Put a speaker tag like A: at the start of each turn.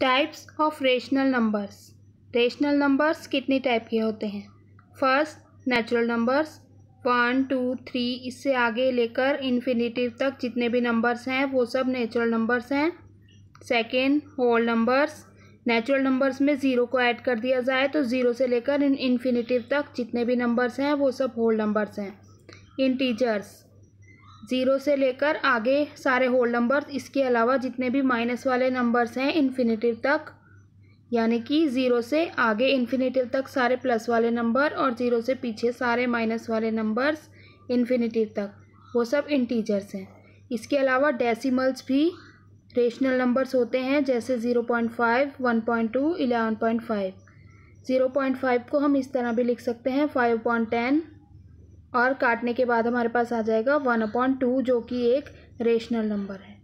A: types of rational numbers rational numbers कितने type के होते हैं first natural numbers one two three इससे आगे लेकर इन्फिनेटिव तक जितने भी नंबर्स हैं वो सब नेचुरल नंबर्स हैं second whole numbers natural numbers में ज़ीरो को ऐड कर दिया जाए तो ज़ीरो से लेकर इन्फिनेटिव तक जितने भी नंबर्स हैं वो सब होल नंबर्स हैं इंटीजर्स ज़ीरो से लेकर आगे सारे होल नंबर्स इसके अलावा जितने भी माइनस वाले नंबर्स हैं इन्फिनेटिव तक यानी कि ज़ीरो से आगे इन्फिनेटिव तक सारे प्लस वाले नंबर और ज़ीरो से पीछे सारे माइनस वाले नंबर्स इन्फिनेटिव तक वो सब इंटीजर्स हैं इसके अलावा डेसिमल्स भी रेशनल नंबर्स होते हैं जैसे zero point five one point two eleven point five zero point five को हम इस तरह भी लिख सकते हैं फाइव पॉइंट टेन और काटने के बाद हमारे पास आ जाएगा वन अपॉइंट टू जो कि एक रेशनल नंबर है